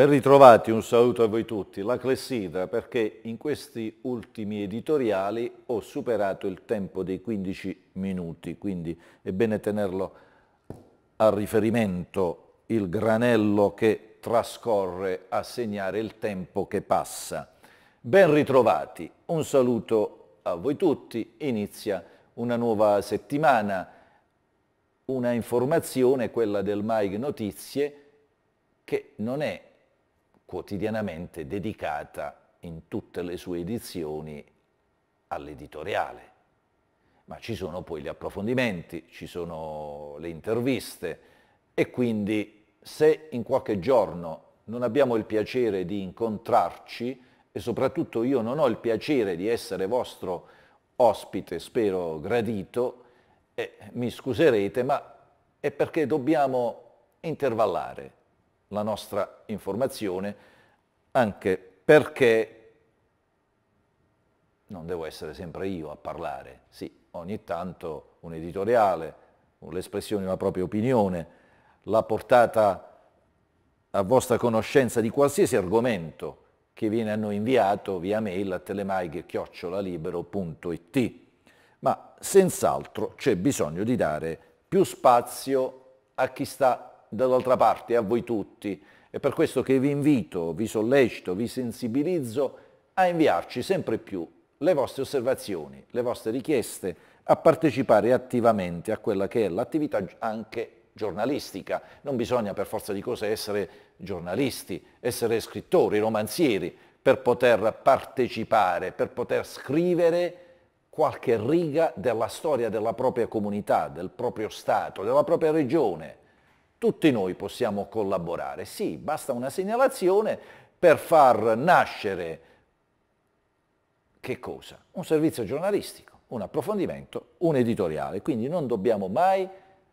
Ben ritrovati, un saluto a voi tutti. La clessidra perché in questi ultimi editoriali ho superato il tempo dei 15 minuti, quindi è bene tenerlo a riferimento il granello che trascorre a segnare il tempo che passa. Ben ritrovati, un saluto a voi tutti, inizia una nuova settimana, una informazione, quella del MAIG Notizie, che non è quotidianamente dedicata in tutte le sue edizioni all'editoriale. Ma ci sono poi gli approfondimenti, ci sono le interviste e quindi se in qualche giorno non abbiamo il piacere di incontrarci e soprattutto io non ho il piacere di essere vostro ospite, spero gradito, eh, mi scuserete, ma è perché dobbiamo intervallare la nostra informazione, anche perché non devo essere sempre io a parlare, sì, ogni tanto un editoriale, l'espressione di una propria opinione, la portata a vostra conoscenza di qualsiasi argomento che viene a noi inviato via mail a telemaghe-libero.it. Ma senz'altro c'è bisogno di dare più spazio a chi sta dall'altra parte a voi tutti. È per questo che vi invito, vi sollecito, vi sensibilizzo a inviarci sempre più le vostre osservazioni, le vostre richieste, a partecipare attivamente a quella che è l'attività anche giornalistica. Non bisogna per forza di cose essere giornalisti, essere scrittori, romanzieri, per poter partecipare, per poter scrivere qualche riga della storia della propria comunità, del proprio Stato, della propria regione, tutti noi possiamo collaborare. Sì, basta una segnalazione per far nascere che cosa? Un servizio giornalistico, un approfondimento, un editoriale. Quindi non dobbiamo mai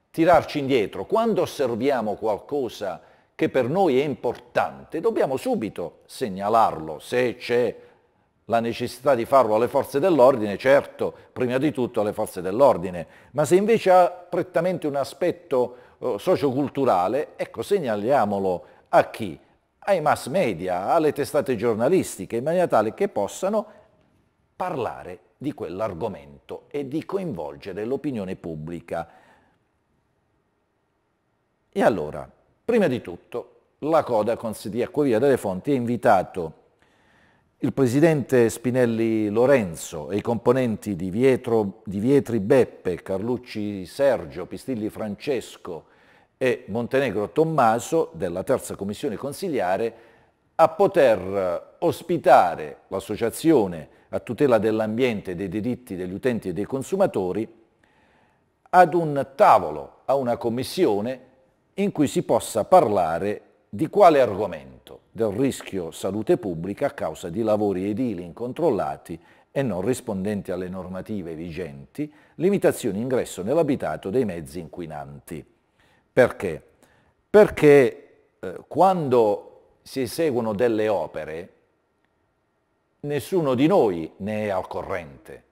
tirarci indietro. Quando osserviamo qualcosa che per noi è importante, dobbiamo subito segnalarlo. Se c'è la necessità di farlo alle forze dell'ordine, certo, prima di tutto alle forze dell'ordine, ma se invece ha prettamente un aspetto eh, socioculturale, ecco segnaliamolo a chi? Ai mass media, alle testate giornalistiche, in maniera tale che possano parlare di quell'argomento e di coinvolgere l'opinione pubblica. E allora, prima di tutto, la Coda, consigliere a Corriere delle Fonti, è invitato il presidente Spinelli Lorenzo e i componenti di, Vietro, di, Vietri Beppe, Carlucci Sergio, Pistilli Francesco e Montenegro Tommaso della terza commissione consigliare a poter ospitare l'associazione a tutela dell'ambiente e dei diritti degli utenti e dei consumatori ad un tavolo, a una commissione in cui si possa parlare di quale argomento del rischio salute pubblica a causa di lavori edili incontrollati e non rispondenti alle normative vigenti, limitazioni ingresso nell'abitato dei mezzi inquinanti. Perché? Perché eh, quando si eseguono delle opere, nessuno di noi ne è al corrente.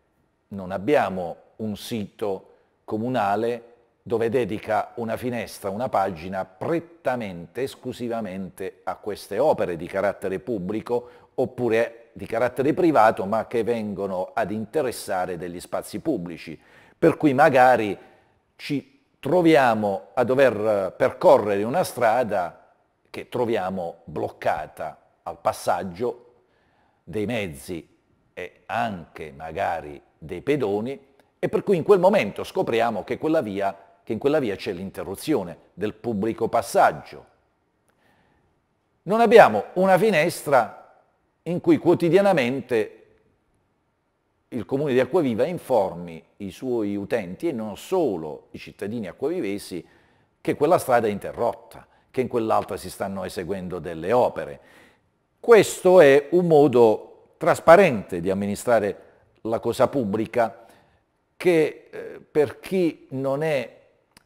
Non abbiamo un sito comunale dove dedica una finestra, una pagina prettamente, esclusivamente a queste opere di carattere pubblico oppure di carattere privato ma che vengono ad interessare degli spazi pubblici. Per cui magari ci troviamo a dover percorrere una strada che troviamo bloccata al passaggio dei mezzi e anche magari dei pedoni e per cui in quel momento scopriamo che quella via che in quella via c'è l'interruzione del pubblico passaggio. Non abbiamo una finestra in cui quotidianamente il comune di Acquaviva informi i suoi utenti e non solo i cittadini acquavivesi che quella strada è interrotta, che in quell'altra si stanno eseguendo delle opere. Questo è un modo trasparente di amministrare la cosa pubblica che eh, per chi non è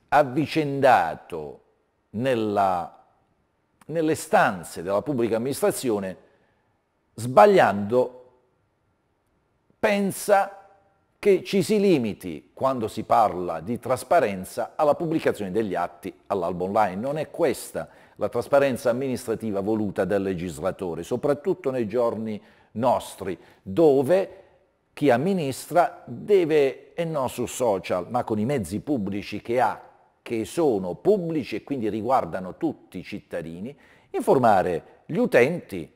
avvicendato nella, nelle stanze della pubblica amministrazione sbagliando pensa che ci si limiti, quando si parla di trasparenza, alla pubblicazione degli atti all'albo online. Non è questa la trasparenza amministrativa voluta dal legislatore, soprattutto nei giorni nostri, dove chi amministra deve, e non su social, ma con i mezzi pubblici che ha, che sono pubblici e quindi riguardano tutti i cittadini, informare gli utenti,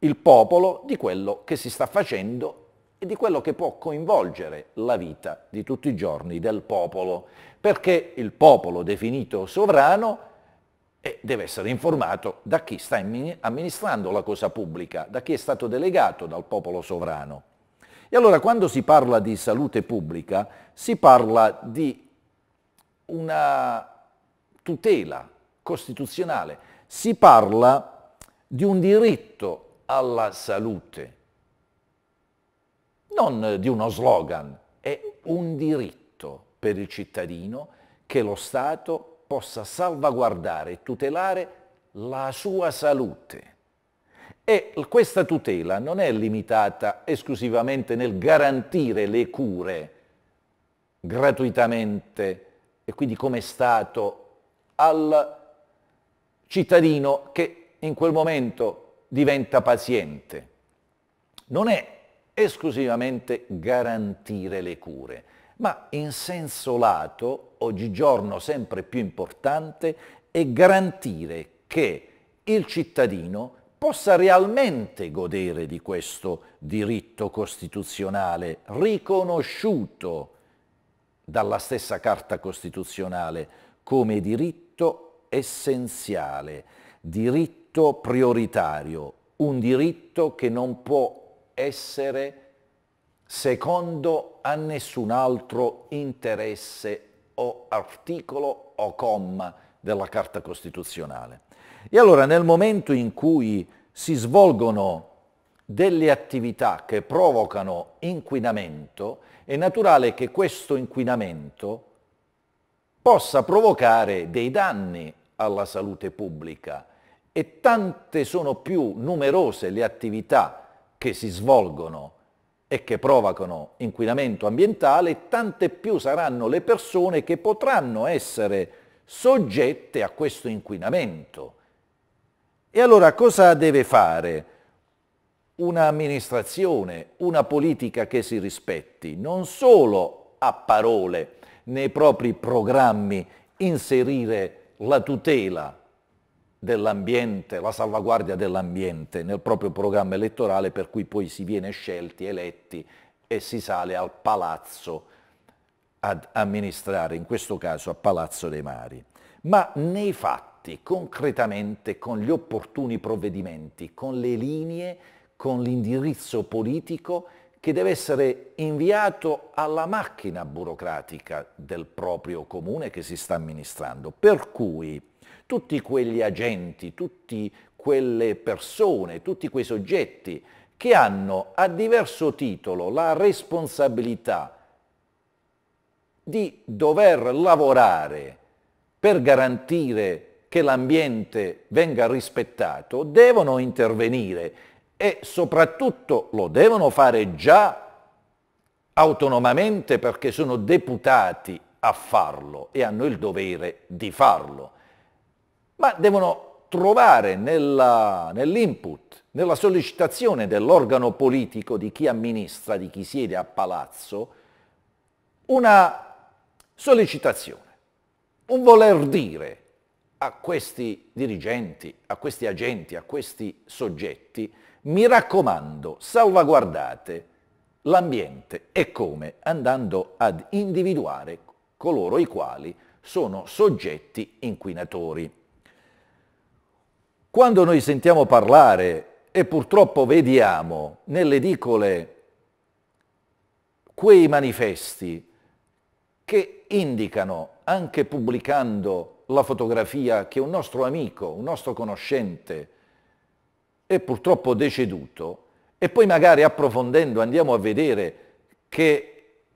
il popolo, di quello che si sta facendo e di quello che può coinvolgere la vita di tutti i giorni del popolo, perché il popolo definito sovrano eh, deve essere informato da chi sta amministrando la cosa pubblica, da chi è stato delegato dal popolo sovrano. E allora quando si parla di salute pubblica si parla di una tutela costituzionale, si parla di un diritto alla salute, non di uno slogan, è un diritto per il cittadino che lo Stato possa salvaguardare e tutelare la sua salute. E questa tutela non è limitata esclusivamente nel garantire le cure gratuitamente e quindi come Stato al cittadino che in quel momento diventa paziente. Non è esclusivamente garantire le cure, ma in senso lato, oggigiorno sempre più importante, è garantire che il cittadino possa realmente godere di questo diritto costituzionale riconosciuto dalla stessa Carta Costituzionale come diritto essenziale, diritto prioritario, un diritto che non può essere secondo a nessun altro interesse o articolo o comma della Carta Costituzionale. E allora nel momento in cui si svolgono delle attività che provocano inquinamento, è naturale che questo inquinamento possa provocare dei danni alla salute pubblica e tante sono più numerose le attività che si svolgono e che provocano inquinamento ambientale, tante più saranno le persone che potranno essere soggette a questo inquinamento. E allora cosa deve fare? un'amministrazione, una politica che si rispetti, non solo a parole nei propri programmi inserire la tutela dell'ambiente, la salvaguardia dell'ambiente nel proprio programma elettorale per cui poi si viene scelti, eletti e si sale al palazzo ad amministrare, in questo caso a Palazzo dei Mari. Ma nei fatti, concretamente, con gli opportuni provvedimenti, con le linee con l'indirizzo politico che deve essere inviato alla macchina burocratica del proprio comune che si sta amministrando. Per cui tutti quegli agenti, tutte quelle persone, tutti quei soggetti che hanno a diverso titolo la responsabilità di dover lavorare per garantire che l'ambiente venga rispettato, devono intervenire e soprattutto lo devono fare già autonomamente perché sono deputati a farlo e hanno il dovere di farlo, ma devono trovare nell'input, nell nella sollecitazione dell'organo politico di chi amministra, di chi siede a palazzo, una sollecitazione, un voler dire a questi dirigenti, a questi agenti, a questi soggetti, mi raccomando, salvaguardate l'ambiente e come andando ad individuare coloro i quali sono soggetti inquinatori. Quando noi sentiamo parlare e purtroppo vediamo nelle edicole quei manifesti che indicano, anche pubblicando la fotografia che un nostro amico, un nostro conoscente è purtroppo deceduto e poi magari approfondendo andiamo a vedere che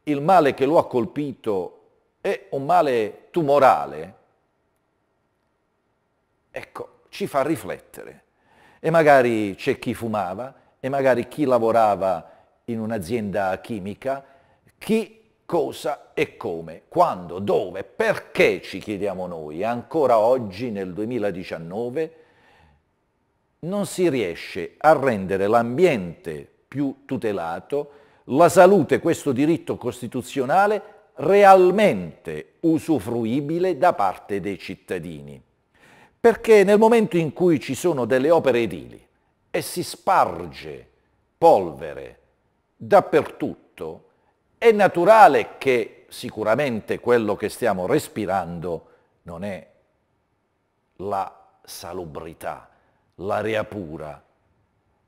il male che lo ha colpito è un male tumorale, ecco, ci fa riflettere. E magari c'è chi fumava, e magari chi lavorava in un'azienda chimica, chi cosa e come, quando, dove, perché ci chiediamo noi, ancora oggi nel 2019, non si riesce a rendere l'ambiente più tutelato, la salute, questo diritto costituzionale, realmente usufruibile da parte dei cittadini. Perché nel momento in cui ci sono delle opere edili e si sparge polvere dappertutto, è naturale che sicuramente quello che stiamo respirando non è la salubrità, l'area pura,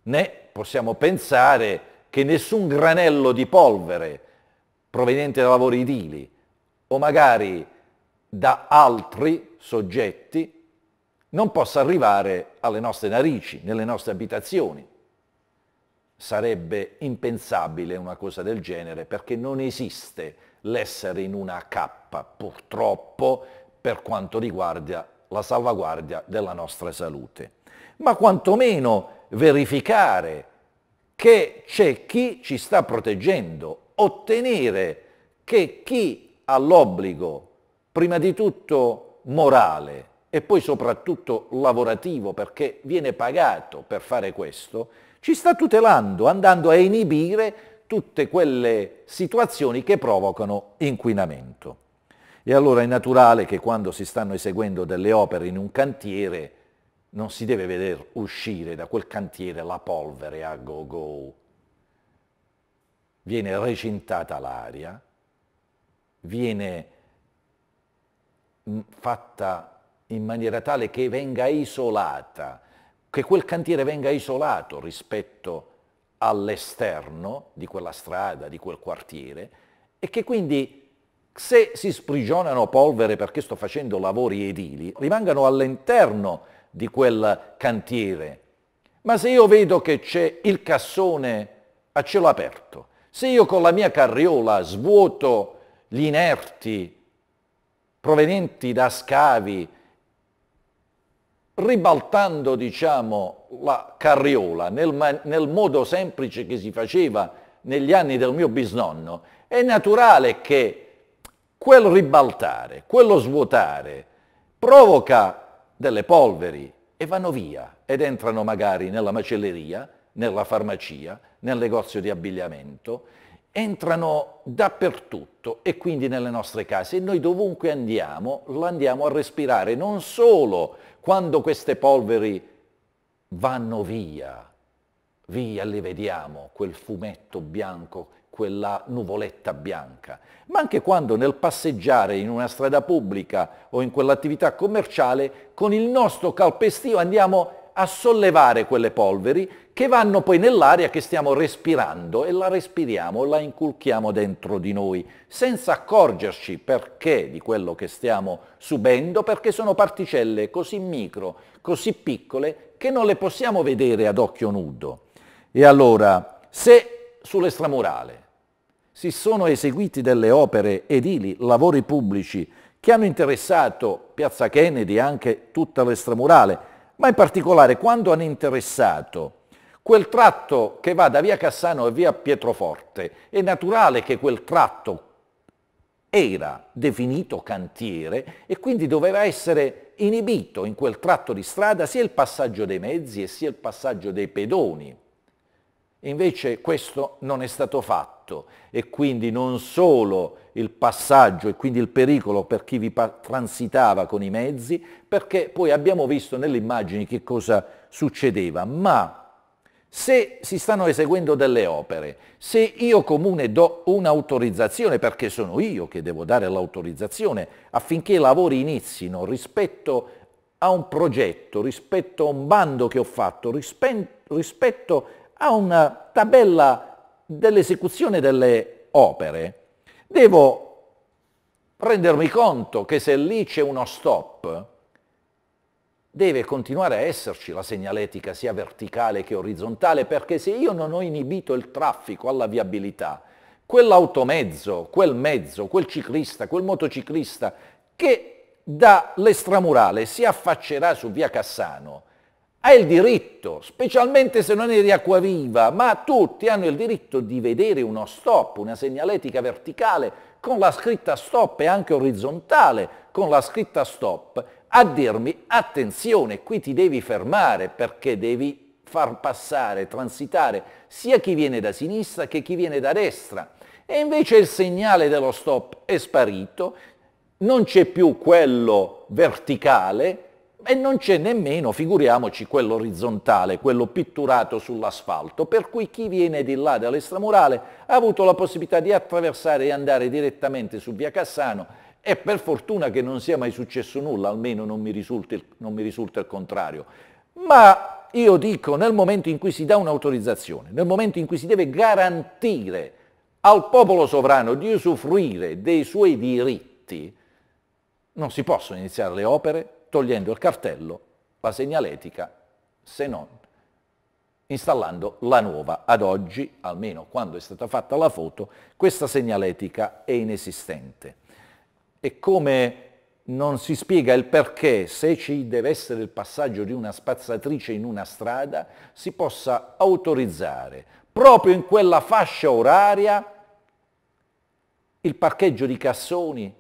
né possiamo pensare che nessun granello di polvere proveniente da lavori idili o magari da altri soggetti non possa arrivare alle nostre narici, nelle nostre abitazioni. Sarebbe impensabile una cosa del genere perché non esiste l'essere in una cappa, purtroppo, per quanto riguarda la salvaguardia della nostra salute ma quantomeno verificare che c'è chi ci sta proteggendo, ottenere che chi ha l'obbligo, prima di tutto morale e poi soprattutto lavorativo, perché viene pagato per fare questo, ci sta tutelando, andando a inibire tutte quelle situazioni che provocano inquinamento. E allora è naturale che quando si stanno eseguendo delle opere in un cantiere non si deve vedere uscire da quel cantiere la polvere a go go. Viene recintata l'aria, viene mm, fatta in maniera tale che venga isolata, che quel cantiere venga isolato rispetto all'esterno di quella strada, di quel quartiere, e che quindi se si sprigionano polvere perché sto facendo lavori edili, rimangano all'interno di quel cantiere. Ma se io vedo che c'è il cassone a ah, cielo aperto, se io con la mia carriola svuoto gli inerti provenienti da scavi, ribaltando diciamo, la carriola nel, nel modo semplice che si faceva negli anni del mio bisnonno, è naturale che quel ribaltare, quello svuotare, provoca delle polveri e vanno via ed entrano magari nella macelleria, nella farmacia, nel negozio di abbigliamento, entrano dappertutto e quindi nelle nostre case e noi dovunque andiamo lo andiamo a respirare non solo quando queste polveri vanno via, via le vediamo quel fumetto bianco quella nuvoletta bianca, ma anche quando nel passeggiare in una strada pubblica o in quell'attività commerciale con il nostro calpestio andiamo a sollevare quelle polveri che vanno poi nell'aria che stiamo respirando e la respiriamo, la inculchiamo dentro di noi, senza accorgerci perché di quello che stiamo subendo, perché sono particelle così micro, così piccole, che non le possiamo vedere ad occhio nudo. E allora, se sull'estramurale si sono eseguiti delle opere edili, lavori pubblici, che hanno interessato Piazza Kennedy e anche tutta l'estramurale, ma in particolare quando hanno interessato quel tratto che va da via Cassano e via Pietroforte, è naturale che quel tratto era definito cantiere e quindi doveva essere inibito in quel tratto di strada sia il passaggio dei mezzi e sia il passaggio dei pedoni. Invece questo non è stato fatto e quindi non solo il passaggio e quindi il pericolo per chi vi transitava con i mezzi, perché poi abbiamo visto nelle immagini che cosa succedeva, ma se si stanno eseguendo delle opere, se io comune do un'autorizzazione, perché sono io che devo dare l'autorizzazione affinché i lavori inizino rispetto a un progetto, rispetto a un bando che ho fatto, rispetto a una tabella dell'esecuzione delle opere, devo rendermi conto che se lì c'è uno stop, deve continuare a esserci la segnaletica sia verticale che orizzontale, perché se io non ho inibito il traffico alla viabilità, quell'automezzo, quel mezzo, quel ciclista, quel motociclista che dall'estramurale si affaccerà su via Cassano hai il diritto, specialmente se non eri acquaviva, ma tutti hanno il diritto di vedere uno stop, una segnaletica verticale con la scritta stop e anche orizzontale con la scritta stop a dirmi attenzione, qui ti devi fermare perché devi far passare, transitare sia chi viene da sinistra che chi viene da destra. E invece il segnale dello stop è sparito, non c'è più quello verticale, e non c'è nemmeno, figuriamoci, quello orizzontale, quello pitturato sull'asfalto, per cui chi viene di là dall'estramurale ha avuto la possibilità di attraversare e andare direttamente su via Cassano e per fortuna che non sia mai successo nulla, almeno non mi, risulti, non mi risulta il contrario. Ma io dico, nel momento in cui si dà un'autorizzazione, nel momento in cui si deve garantire al popolo sovrano di usufruire dei suoi diritti, non si possono iniziare le opere togliendo il cartello, la segnaletica, se non installando la nuova. Ad oggi, almeno quando è stata fatta la foto, questa segnaletica è inesistente. E come non si spiega il perché, se ci deve essere il passaggio di una spazzatrice in una strada, si possa autorizzare proprio in quella fascia oraria il parcheggio di cassoni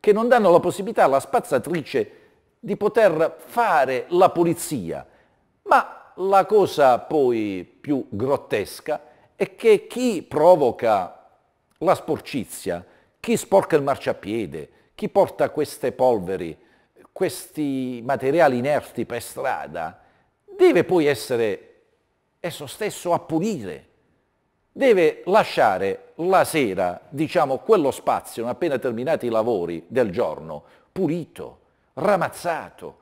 che non danno la possibilità alla spazzatrice di poter fare la pulizia. Ma la cosa poi più grottesca è che chi provoca la sporcizia, chi sporca il marciapiede, chi porta queste polveri, questi materiali inerti per strada, deve poi essere esso stesso a pulire. Deve lasciare la sera, diciamo, quello spazio, appena terminati i lavori del giorno, pulito, ramazzato.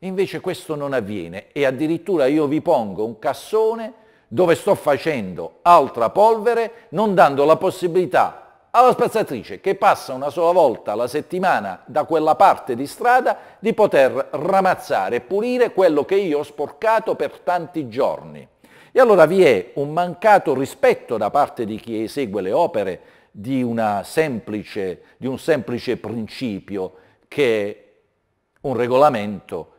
Invece questo non avviene e addirittura io vi pongo un cassone dove sto facendo altra polvere non dando la possibilità alla spazzatrice che passa una sola volta alla settimana da quella parte di strada di poter ramazzare e pulire quello che io ho sporcato per tanti giorni. E allora vi è un mancato rispetto da parte di chi esegue le opere di, semplice, di un semplice principio che un regolamento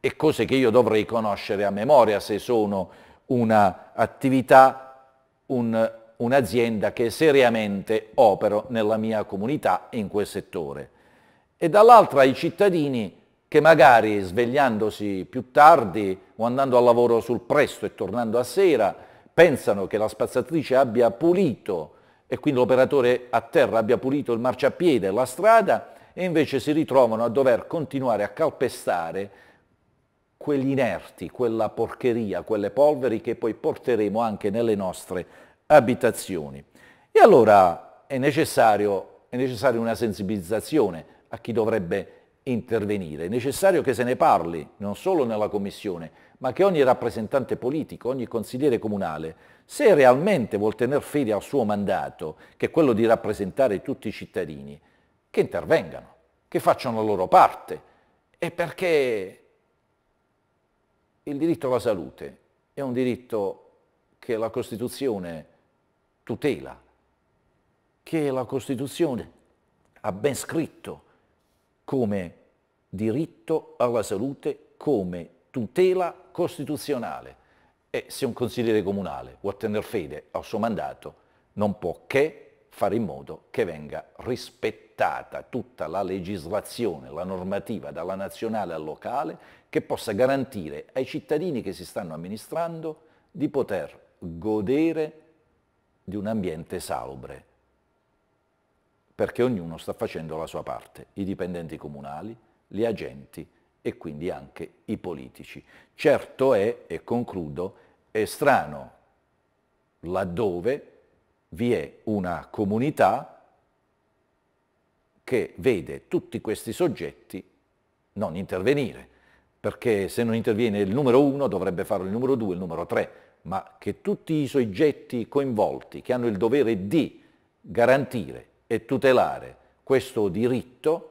e cose che io dovrei conoscere a memoria se sono un'attività, un, un'azienda che seriamente opero nella mia comunità in quel settore. E dall'altra i cittadini che magari svegliandosi più tardi o andando al lavoro sul presto e tornando a sera pensano che la spazzatrice abbia pulito e quindi l'operatore a terra abbia pulito il marciapiede, la strada, e invece si ritrovano a dover continuare a calpestare quegli inerti, quella porcheria, quelle polveri che poi porteremo anche nelle nostre abitazioni. E allora è, necessario, è necessaria una sensibilizzazione a chi dovrebbe intervenire. È necessario che se ne parli, non solo nella Commissione, ma che ogni rappresentante politico, ogni consigliere comunale, se realmente vuol tenere fede al suo mandato, che è quello di rappresentare tutti i cittadini, che intervengano, che facciano la loro parte. E perché il diritto alla salute è un diritto che la Costituzione tutela, che la Costituzione ha ben scritto come diritto alla salute, come tutela costituzionale. E se un consigliere comunale vuole tenere fede al suo mandato, non può che fare in modo che venga rispettato dettata tutta la legislazione, la normativa dalla nazionale al locale che possa garantire ai cittadini che si stanno amministrando di poter godere di un ambiente salubre, perché ognuno sta facendo la sua parte, i dipendenti comunali, gli agenti e quindi anche i politici. Certo è, e concludo, è strano laddove vi è una comunità che vede tutti questi soggetti non intervenire, perché se non interviene il numero uno dovrebbe farlo il numero due, il numero tre, ma che tutti i soggetti coinvolti che hanno il dovere di garantire e tutelare questo diritto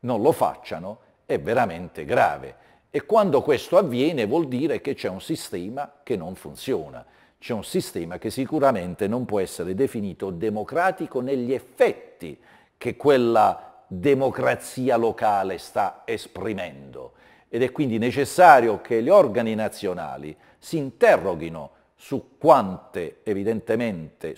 non lo facciano è veramente grave. E quando questo avviene vuol dire che c'è un sistema che non funziona, c'è un sistema che sicuramente non può essere definito democratico negli effetti che quella democrazia locale sta esprimendo ed è quindi necessario che gli organi nazionali si interroghino su, su quanto evidentemente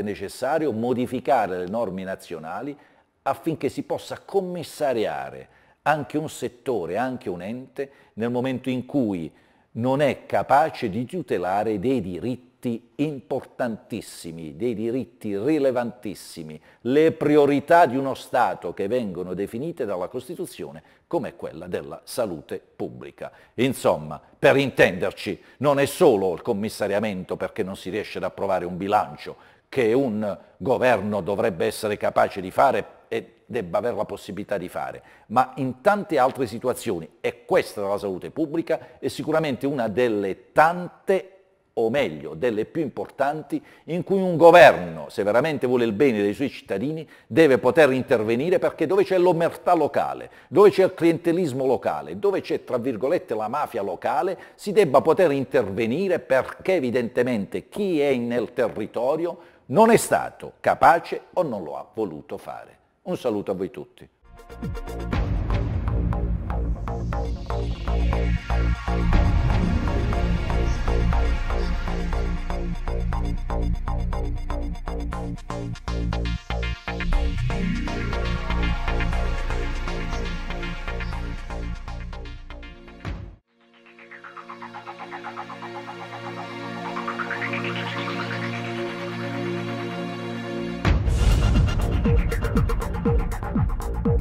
necessario modificare le norme nazionali affinché si possa commissariare anche un settore, anche un ente, nel momento in cui non è capace di tutelare dei diritti diritti importantissimi, dei diritti rilevantissimi, le priorità di uno Stato che vengono definite dalla Costituzione come quella della salute pubblica. Insomma, per intenderci, non è solo il commissariamento perché non si riesce ad approvare un bilancio che un governo dovrebbe essere capace di fare e debba avere la possibilità di fare, ma in tante altre situazioni, e questa della salute pubblica è sicuramente una delle tante o meglio delle più importanti, in cui un governo, se veramente vuole il bene dei suoi cittadini, deve poter intervenire perché dove c'è l'omertà locale, dove c'è il clientelismo locale, dove c'è tra virgolette la mafia locale, si debba poter intervenire perché evidentemente chi è nel territorio non è stato capace o non lo ha voluto fare. Un saluto a voi tutti. Thank you.